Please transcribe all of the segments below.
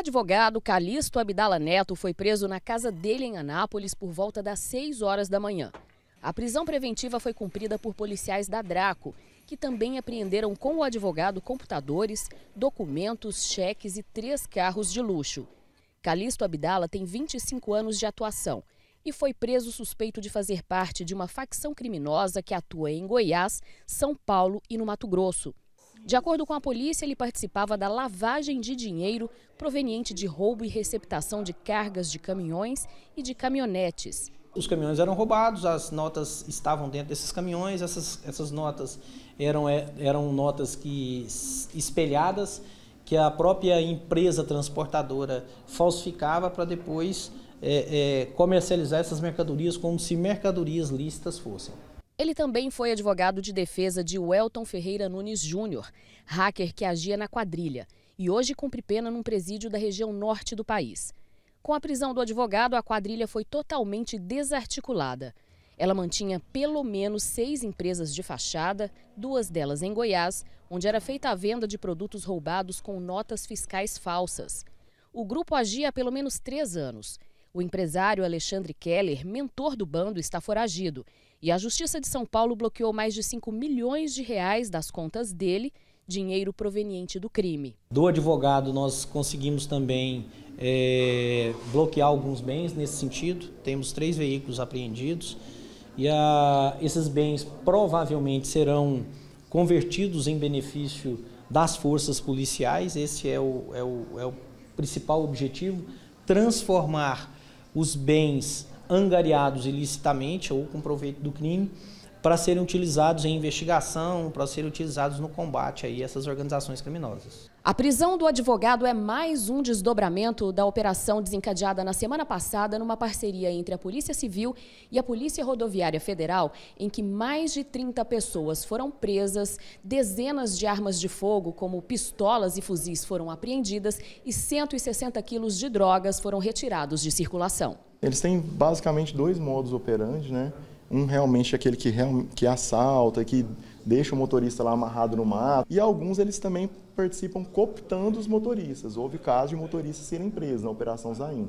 advogado Calixto Abdala Neto foi preso na casa dele em Anápolis por volta das 6 horas da manhã. A prisão preventiva foi cumprida por policiais da Draco, que também apreenderam com o advogado computadores, documentos, cheques e três carros de luxo. Calixto Abdala tem 25 anos de atuação e foi preso suspeito de fazer parte de uma facção criminosa que atua em Goiás, São Paulo e no Mato Grosso. De acordo com a polícia, ele participava da lavagem de dinheiro proveniente de roubo e receptação de cargas de caminhões e de caminhonetes. Os caminhões eram roubados, as notas estavam dentro desses caminhões, essas, essas notas eram, é, eram notas que espelhadas, que a própria empresa transportadora falsificava para depois é, é, comercializar essas mercadorias como se mercadorias lícitas fossem. Ele também foi advogado de defesa de Welton Ferreira Nunes Júnior, hacker que agia na quadrilha, e hoje cumpre pena num presídio da região norte do país. Com a prisão do advogado, a quadrilha foi totalmente desarticulada. Ela mantinha pelo menos seis empresas de fachada, duas delas em Goiás, onde era feita a venda de produtos roubados com notas fiscais falsas. O grupo agia há pelo menos três anos o empresário Alexandre Keller, mentor do bando, está foragido. E a Justiça de São Paulo bloqueou mais de 5 milhões de reais das contas dele, dinheiro proveniente do crime. Do advogado, nós conseguimos também é, bloquear alguns bens nesse sentido. Temos três veículos apreendidos. E a, esses bens provavelmente serão convertidos em benefício das forças policiais. Esse é o, é o, é o principal objetivo transformar os bens angariados ilicitamente ou com proveito do crime para serem utilizados em investigação, para serem utilizados no combate aí a essas organizações criminosas. A prisão do advogado é mais um desdobramento da operação desencadeada na semana passada numa parceria entre a Polícia Civil e a Polícia Rodoviária Federal, em que mais de 30 pessoas foram presas, dezenas de armas de fogo, como pistolas e fuzis, foram apreendidas e 160 quilos de drogas foram retirados de circulação. Eles têm basicamente dois modos operantes, né? Um realmente é aquele que, que assalta, que deixa o motorista lá amarrado no mato. E alguns eles também participam cooptando os motoristas. Houve casos de motoristas serem presos na Operação Zain,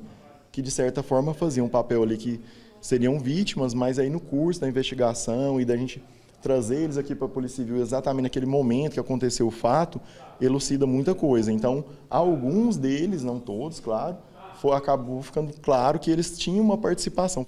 que de certa forma faziam um papel ali que seriam vítimas, mas aí no curso da investigação e da gente trazer eles aqui para a Polícia Civil exatamente naquele momento que aconteceu o fato, elucida muita coisa. Então, alguns deles, não todos, claro, foi, acabou ficando claro que eles tinham uma participação.